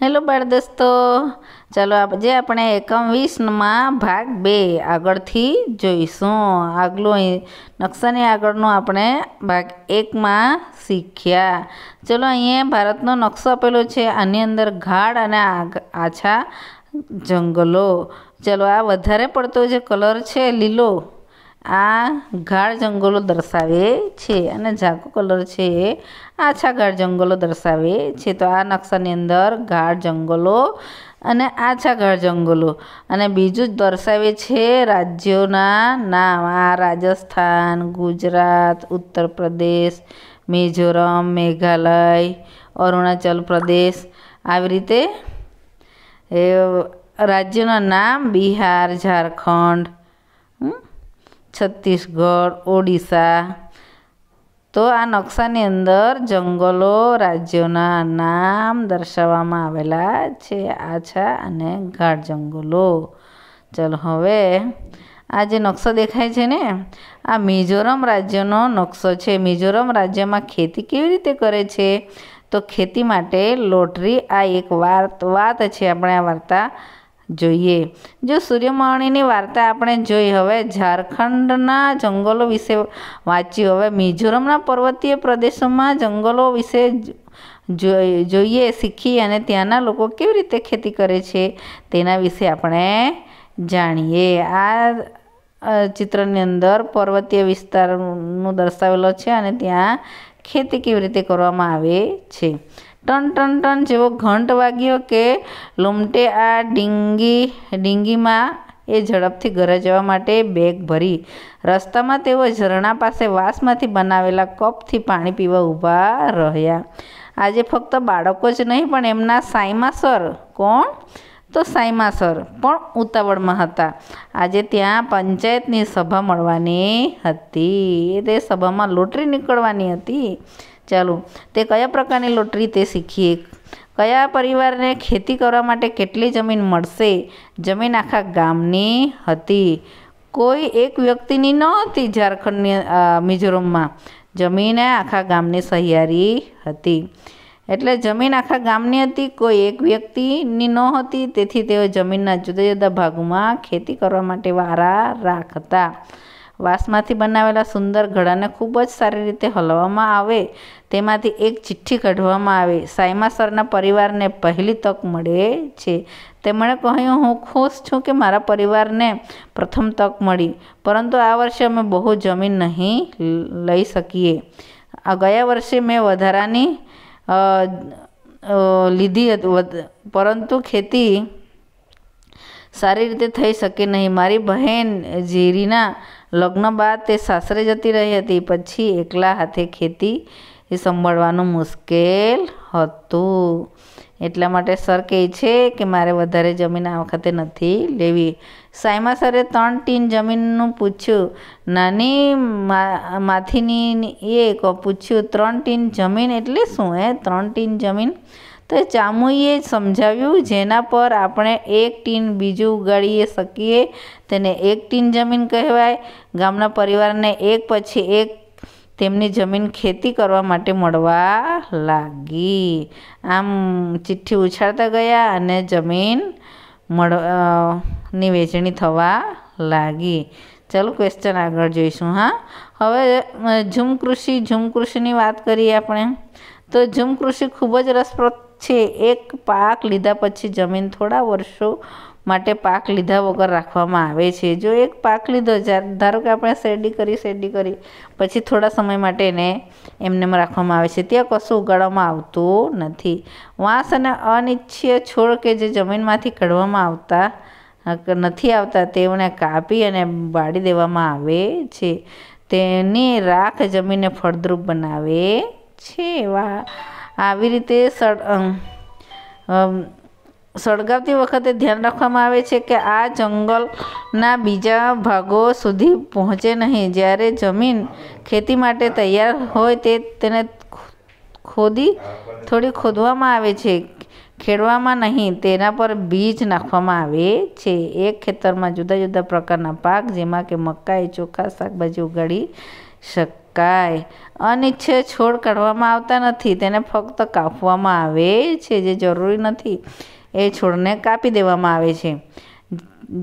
hello બાળ દોસ્તો ચાલો આજે આપણે એકમ વીસમાં ભાગ બે આગળથી જોઈશું આગલો નકશાની આગળનો આપણે ભાગ એકમાં શીખ્યા ચાલો અહીંયા ભારતનો નકશો આપેલો છે આની અંદર ગાઢ અને આછા જંગલો ચાલો આ વધારે પડતો જે કલર છે લીલો આ ગાઢ જંગલો દર્શાવે છે અને ઝાંખો કલર છે આછા ગાઢ જંગલો દર્શાવે છે તો આ નકશાની અંદર ગાઢ જંગલો અને આછા ગાઢ જંગલો અને બીજું દર્શાવે છે રાજ્યોના નામ આ રાજસ્થાન ગુજરાત ઉત્તર પ્રદેશ મિઝોરમ મેઘાલય અરુણાચલ પ્રદેશ આવી રીતે રાજ્યોના નામ બિહાર ઝારખંડ છત્તીસગઢ ઓડિશા તો આ નકશાની અંદર જંગલો રાજ્યોના નામ દર્શાવવામાં આવેલા છે આછા અને ગાઢ જંગલો ચલો હવે આ જે નકશો દેખાય છે ને આ મિઝોરમ રાજ્યનો નકશો છે મિઝોરમ રાજ્યમાં ખેતી કેવી રીતે કરે છે તો ખેતી માટે લોટરી આ એક વાત વાત છે આપણે આ વાર્તા જોઈએ જો સૂર્યમણીની વાર્તા આપણે જોઈ હવે ઝારખંડના જંગલો વિશે વાંચ્યું હવે મિઝોરમના પર્વતીય પ્રદેશોમાં જંગલો વિશે જોઈએ શીખી અને ત્યાંના લોકો કેવી રીતે ખેતી કરે છે તેના વિશે આપણે જાણીએ આ ચિત્રની અંદર પર્વતીય વિસ્તારનું દર્શાવેલો છે અને ત્યાં ખેતી કેવી રીતે કરવામાં આવે છે ટન ટન ટન જેવો ઘંટ વાગ્યો કે લૂમટે આ ડીંગી ડીંગીમાં એ ઝડપથી ઘરે જવા માટે બેગ ભરી રસ્તામાં તેઓ ઝરણા પાસે વાસમાંથી બનાવેલા કપથી પાણી પીવા ઊભા રહ્યા આજે ફક્ત બાળકો જ નહીં પણ એમના સાઈમા સર કોણ તો સાઈમા સર પણ ઉતાવળમાં હતા આજે ત્યાં પંચાયતની સભા મળવાની હતી તે સભામાં લોટરી નીકળવાની હતી ચાલો તે કયા પ્રકારની લોટરી તે શીખીએ કયા પરિવારને ખેતી કરવા માટે કેટલી જમીન મળશે જમીન આખા ગામની હતી કોઈ એક વ્યક્તિની નહોતી ઝારખંડની મિઝોરમમાં જમીન આખા ગામની સહિયારી હતી એટલે જમીન આખા ગામની હતી કોઈ એક વ્યક્તિની નહોતી તેથી તેઓ જમીનના જુદા જુદા ભાગોમાં ખેતી કરવા માટે વારા રાખતા વાંસમાંથી બનાવેલા સુંદર ઘડાને ખૂબ જ સારી રીતે હલવામાં આવે તેમાંથી એક ચિઠ્ઠી કાઢવામાં આવે સાયમા સરના પરિવારને પહેલી તક મળે છે તેમણે કહ્યું હું ખુશ છું કે મારા પરિવારને પ્રથમ તક મળી પરંતુ આ વર્ષે અમે બહુ જમીન નહીં લઈ શકીએ આ ગયા વર્ષે મેં વધારાની લીધી હતી પરંતુ ખેતી સારી રીતે થઈ શકે નહીં મારી બહેન ઝેરીના લગ્ન બાદ તે સાસરે જતી રહી હતી પછી એકલા હાથે ખેતી એ સંભાળવાનું મુશ્કેલ હતું એટલા માટે સર કહે છે કે મારે વધારે જમીન આ વખતે નથી લેવી સાયમા સરે ત્રણ ટીન જમીનનું પૂછ્યું નાની માથીની એ પૂછ્યું ત્રણ ટીન જમીન એટલે શું હે ત્રણ ટીન જમીન તો ચામુએ સમજાવ્યું જેના પર આપણે એક ટીન બીજું ઉગાડીએ શકીએ તેને એક ટીન જમીન કહેવાય ગામના પરિવારને એક પછી એક તેમની જમીન ખેતી કરવા માટે મળવા લાગી આમ ચિઠ્ઠી ઉછાળતા ગયા અને જમીન મળ ની વેચણી થવા લાગી ચાલો ક્વેશ્ચન આગળ જોઈશું હા હવે ઝૂમ કૃષિ ઝૂમ કૃષિની વાત કરીએ આપણે તો ઝૂમ કૃષિ ખૂબ જ રસપ્રદ છે એક પાક લીધા પછી જમીન થોડા વર્ષો માટે પાક લીધા વગર રાખવામાં આવે છે જો એક પાક લીધો ધારો કે આપણે શેરડી કરી શેરડી કરી પછી થોડા સમય માટે એને એમને રાખવામાં આવે છે ત્યાં કશું ઉગાડવામાં આવતું નથી વાંસ અને અનિચ્છીય છોડ કે જે જમીનમાંથી કાઢવામાં આવતા નથી આવતા તેઓને કાપી અને બાળી દેવામાં આવે છે તેની રાખ જમીનને ફળદ્રુપ બનાવે છે વાહ આવી રીતે સળ સળગાવતી વખતે ધ્યાન રાખવામાં આવે છે કે આ જંગલના બીજા ભાગો સુધી પહોંચે નહીં જ્યારે જમીન ખેતી માટે તૈયાર હોય તે તેને ખોદી થોડી ખોદવામાં આવે છે ખેડવામાં નહીં તેના પર બીજ નાખવામાં આવે છે એક ખેતરમાં જુદા જુદા પ્રકારના પાક જેમાં કે મકાઈ ચોખા શાકભાજી ઉગાડી શક શકાય અનિચ્છે છોડ કાઢવામાં આવતા નથી તેને ફક્ત કાપવામાં આવે છે જે જરૂરી નથી એ છોડને કાપી દેવામાં આવે છે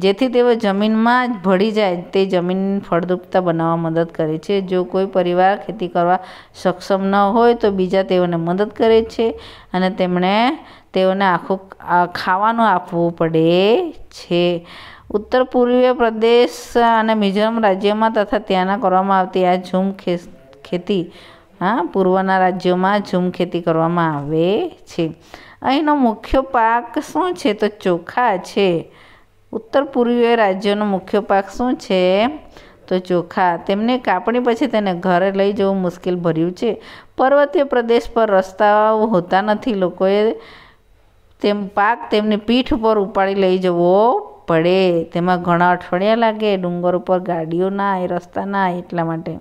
જેથી તેઓ જમીનમાં જ ભળી જાય તે જમીન ફળદ્રુપતા બનાવવા મદદ કરે છે જો કોઈ પરિવાર ખેતી કરવા સક્ષમ ન હોય તો બીજા તેઓને મદદ કરે છે અને તેમણે તેઓને આખું ખાવાનું આપવું પડે છે ઉત્તર પૂર્વીય પ્રદેશ અને મિઝોરમ રાજ્યમાં તથા ત્યાંના કરવામાં આવતી આ ઝૂમ ખેતી હા પૂર્વના રાજ્યોમાં ઝૂમ ખેતી કરવામાં આવે છે અહીંનો મુખ્ય પાક શું છે તો ચોખા છે ઉત્તર પૂર્વીય રાજ્યોનો મુખ્ય પાક શું છે તો ચોખા તેમને કાપણી પછી તેને ઘરે લઈ જવું મુશ્કેલ ભર્યું છે પર્વતીય પ્રદેશ પર રસ્તાઓ હોતા નથી લોકોએ તેમ પાક તેમની પીઠ પર ઉપાડી લઈ જવો પડે તેમાં ઘણા અઠવાડિયા લાગે ડુંગર ઉપર ગાડીઓ ના આવે રસ્તા ના એટલા માટે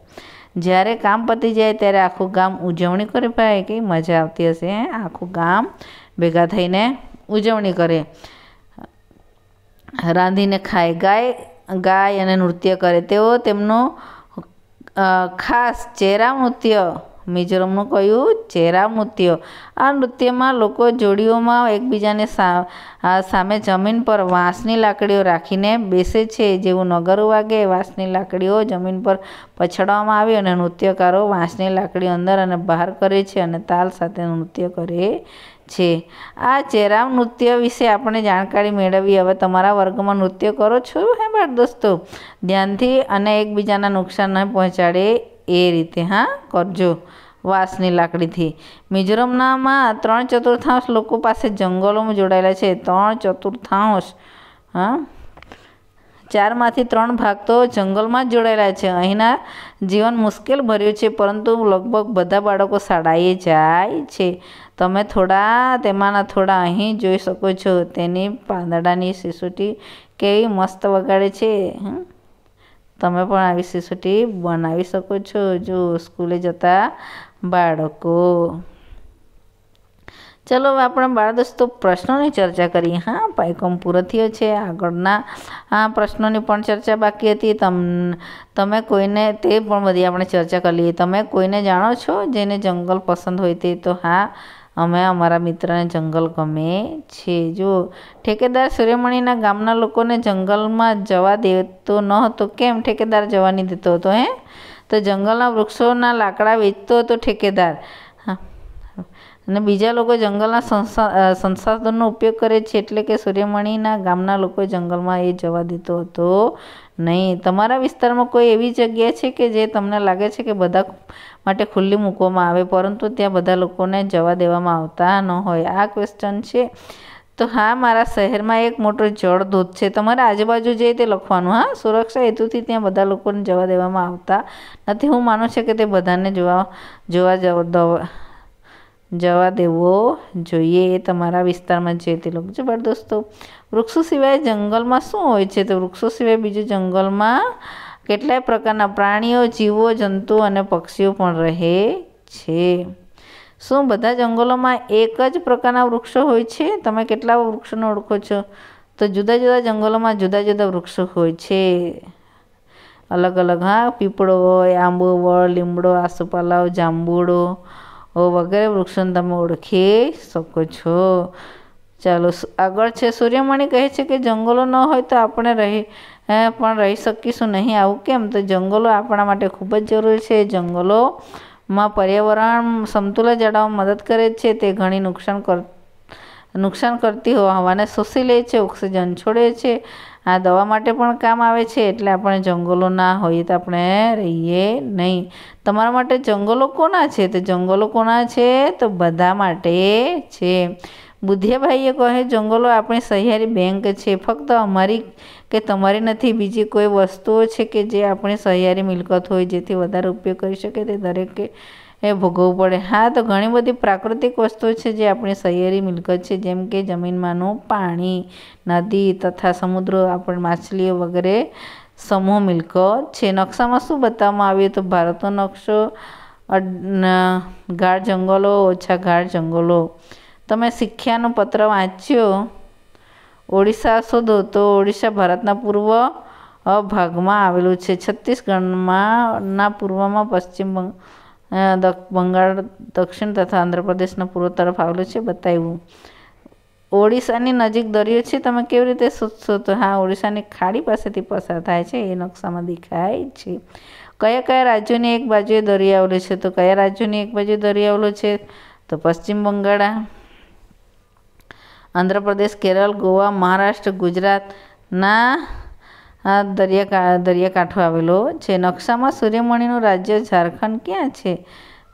જ્યારે કામ પતી જાય ત્યારે આખું ગામ ઉજવણી કરે ભાઈ કઈ મજા આવતી હશે આખું ગામ ભેગા થઈને ઉજવણી કરે રાંધીને ખાય ગાય ગાય અને નૃત્ય કરે તેઓ તેમનું ખાસ ચહેરા નૃત્ય મિઝોરમનું કહ્યું ચેરા નૃત્ય આ નૃત્યમાં લોકો જોડીઓમાં એકબીજાને સામે જમીન પર વાંસની લાકડીઓ રાખીને બેસે છે જેવું નગરું વાગે વાંસની લાકડીઓ જમીન પર પછડવામાં આવી અને નૃત્યકારો વાંસની લાકડી અંદર અને બહાર કરે છે અને તાલ સાથે નૃત્ય કરે છે આ ચેરામ નૃત્ય વિશે આપણે જાણકારી મેળવી હવે તમારા વર્ગમાં નૃત્ય કરો છો હે બાળ દોસ્તો ધ્યાનથી અને એકબીજાના નુકસાન ન પહોંચાડે એ રીતે હા કરજો વાંસની લાકડીથી મિઝોરમનામાં ત્રણ ચતુર્થાંશ લોકો પાસે જંગલોમાં જોડાયેલા છે ત્રણ ચતુર્થાંશ હા ચારમાંથી ત્રણ ભાગ તો જંગલમાં જ જોડાયેલા છે અહીંના જીવન મુશ્કેલ ભર્યું છે પરંતુ લગભગ બધા બાળકો શાળાએ જાય છે તમે થોડા તેમાંના થોડા અહીં જોઈ શકો છો તેની પાંદડાની સિસુટી કેવી મસ્ત વગાડે છે હં તમે પણ આવી શિશુટી બનાવી શકો છો જો સ્કૂલે જતા બાળકો ચલો હવે આપણે બાળ દોસ્તો પ્રશ્નોની ચર્ચા કરીએ હા પાયકોમ પૂરો થયો છે આગળના આ પ્રશ્નોની પણ ચર્ચા બાકી હતી તમ તમે કોઈને તે પણ બધી આપણે ચર્ચા કરી લઈએ તમે કોઈને જાણો છો જેને જંગલ પસંદ હોય તે તો હા અમે અમારા મિત્રને જંગલ ગમે છે જો ઠેકેદાર સૂર્યમણીના ગામના લોકોને જંગલમાં જવા દેતો ન હતો કેમ ઠેકેદાર જવા નહીં દેતો હતો હે તો જંગલના વૃક્ષોના લાકડા વેચતો હતો ઠેકેદાર અને બીજા લોકો જંગલના સંસા સંસાધનનો ઉપયોગ કરે છે એટલે કે સૂર્યમણીના ગામના લોકો જંગલમાં એ જવા દેતો હતો નહીં તમારા વિસ્તારમાં કોઈ એવી જગ્યા છે કે જે તમને લાગે છે કે બધા માટે ખુલ્લી મૂકવામાં આવે પરંતુ ત્યાં બધા લોકોને જવા દેવામાં આવતા ન હોય આ ક્વેશ્ચન છે તો હા મારા શહેરમાં એક મોટો જળધોધ છે તમારે આજુબાજુ જે તે લખવાનું હા સુરક્ષા હેતુથી ત્યાં બધા લોકોને જવા દેવામાં આવતા નથી હું માનું છું કે તે બધાને જોવા જોવા જવા જવા દેવો જોઈએ એ તમારા વિસ્તારમાં જે તે લોકો જબરદસ્તો વૃક્ષો સિવાય જંગલમાં શું હોય છે તો વૃક્ષો સિવાય બીજું જંગલમાં કેટલાય પ્રકારના પ્રાણીઓ જીવો જંતુ અને પક્ષીઓ પણ રહે છે શું બધા જંગલોમાં એક જ પ્રકારના વૃક્ષો હોય છે તમે કેટલા વૃક્ષોને ઓળખો છો તો જુદા જુદા જંગલોમાં જુદા જુદા વૃક્ષો હોય છે અલગ અલગ હા પીપળો હોય આંબો વડ લીમડો આસુપાલાવ જાંબુડો વગેરે વૃક્ષોને તમે ઓળખી શકો છો ચાલો આગળ છે સૂર્યમણી કહે છે કે જંગલો ન હોય તો આપણે રહી પણ રહી શકીશું નહીં આવું કેમ તો જંગલો આપણા માટે ખૂબ જ જરૂરી છે જંગલોમાં પર્યાવરણ સમતુલા જાળવવામાં મદદ કરે છે તે ઘણી નુકસાન કર નુકસાન કરતી હવાને શોષી લે છે ઓક્સિજન છોડે છે આ દવા માટે પણ કામ આવે છે એટલે આપણે જંગલો ના હોઈએ તો આપણે રહીએ નહીં તમારા માટે જંગલો કોના છે તો જંગલો કોના છે તો બધા માટે છે બુદ્ધિયાભાઈએ કહે જંગલો આપણી સહિયારી બેંક છે ફક્ત અમારી કે તમારી નથી બીજી કોઈ વસ્તુઓ છે કે જે આપણી સહિયારી મિલકત હોય જેથી વધારે ઉપયોગ કરી શકે તે દરેકે એ ભોગવવું પડે હા તો ઘણી બધી પ્રાકૃતિક વસ્તુઓ છે જે આપણી સહિયારી મિલકત છે જેમ કે જમીનમાંનું પાણી નદી તથા સમુદ્ર આપણે માછલીઓ વગેરે સમૂહ મિલકત છે નકશામાં શું બતાવવામાં આવ્યું તો ભારતનો નકશો ગાઢ જંગલો ઓછા ગાઢ જંગલો તમે શિક્ષાનો પત્ર વાંચ્યો ઓડિશા શોધો તો ઓડિશા ભારતના પૂર્વ ભાગમાં આવેલું છે છત્તીસગઢમાં ના પૂર્વમાં પશ્ચિમ બંગ બંગાળ દક્ષિણ તથા આંધ્રપ્રદેશના પૂર્વ તરફ આવેલું છે બતાવ્યું ઓડિશાની નજીક દરિયો છે તમે કેવી રીતે શોધશો તો હા ઓડિશાની ખાડી પાસેથી પસાર થાય છે એ નકશામાં દેખાય છે કયા કયા રાજ્યોની એક બાજુએ દરિયો છે તો કયા રાજ્યોની એક બાજુએ દરિયો છે તો પશ્ચિમ બંગાળ આંધ્રપ્રદેશ કેરળ ગોવા મહારાષ્ટ્ર ગુજરાતના આ દરિયા દરિયાકાંઠો આવેલો છે નકશામાં સૂર્યમણીનું રાજ્ય ઝારખંડ ક્યાં છે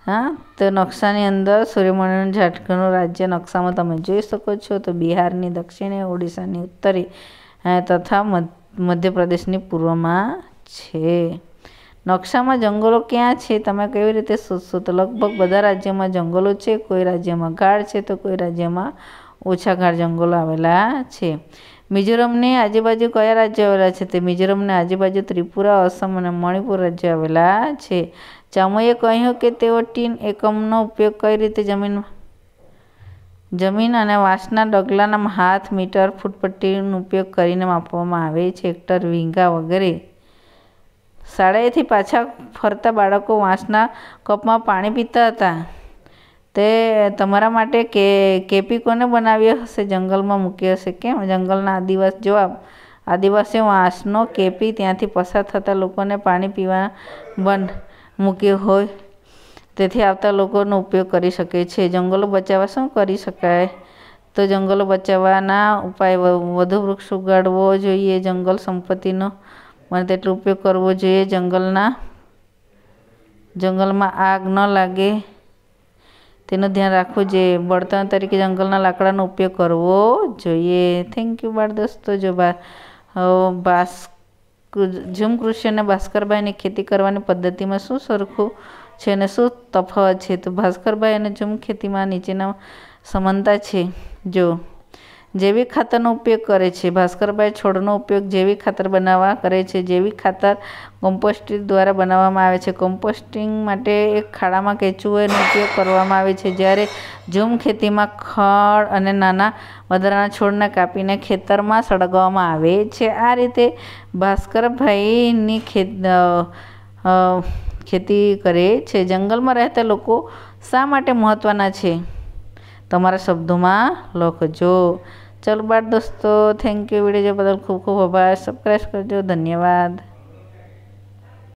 હા તો નકશાની અંદર સૂર્યમણીનું ઝારખંડનું રાજ્ય નકશામાં તમે જોઈ શકો છો તો બિહારની દક્ષિણે ઓડિશાની ઉત્તરે તથા મધ્યપ્રદેશની પૂર્વમાં છે નકશામાં જંગલો ક્યાં છે તમે કેવી રીતે શોધશો તો લગભગ બધા રાજ્યમાં જંગલો છે કોઈ રાજ્યમાં ગાઢ છે તો કોઈ રાજ્યમાં ઓછા ગાઢ જંગલો આવેલા છે મિઝોરમની આજુબાજુ કયા રાજ્યો આવેલા છે તે મિઝોરમની આજુબાજુ ત્રિપુરા અસમ અને મણિપુર રાજ્ય આવેલા છે ચામોએ કહ્યું કે તેઓ ટીન એકમનો ઉપયોગ કઈ રીતે જમીન જમીન અને વાંસના ડગલાના હાથ મીટર ફૂટપટ્ટીનો ઉપયોગ કરીને માપવામાં આવે છે હેક્ટર વિંગા વગેરે શાળાએથી પાછા ફરતા બાળકો વાંસના કપમાં પાણી પીતા હતા તે તમારા માટે કે કેપી કોને બનાવ્યો હશે જંગલમાં મૂક્યો હશે કેમ જંગલના આદિવાસ જવાબ આદિવાસીઓ વાંસનો કેપી ત્યાંથી પસાર થતા લોકોને પાણી પીવા બંધ મૂક્યો હોય તેથી આવતા લોકોનો ઉપયોગ કરી શકે છે જંગલો બચાવવા શું કરી શકાય તો જંગલો બચાવવાના ઉપાય વધુ વૃક્ષ ઉગાડવો જોઈએ જંગલ સંપત્તિનો મને તેટલો ઉપયોગ કરવો જોઈએ જંગલના જંગલમાં આગ ન લાગે તેનું ધ્યાન રાખવું જોઈએ બળતણ તરીકે જંગલના લાકડાનો ઉપયોગ કરવો જોઈએ થેન્ક યુ બાળ જો બા બાસ ઝૂમ કૃષિ અને ભાસ્કરભાઈની ખેતી કરવાની પદ્ધતિમાં શું સરખું છે અને શું તફાવત છે તો ભાસ્કરભાઈ અને ઝૂમ ખેતીમાં નીચેના સમાનતા છે જો જૈવિક ખાતરનો ઉપયોગ કરે છે ભાસ્કરભાઈ છોડનો ઉપયોગ જૈવિક ખાતર બનાવવા કરે છે જૈવિક ખાતર કોમ્પોસ્ટિંગ દ્વારા બનાવવામાં આવે છે કોમ્પોસ્ટિંગ માટે એક ખાડામાં કેચુએનો ઉપયોગ કરવામાં આવે છે જ્યારે ઝૂમ ખેતીમાં ખળ અને નાના વધારાના છોડને કાપીને ખેતરમાં સળગાવવામાં આવે છે આ રીતે ભાસ્કરભાઈની ખેત ખેતી કરે છે જંગલમાં રહેતા લોકો શા માટે મહત્ત્વના છે તમારા શબ્દોમાં લખજો ચલો બાળ દોસ્તો થેન્ક યુ વિડીયો બદલ ખૂબ ખૂબ આભાર સબસ્ક્રાઈબ કરજો ધન્યવાદ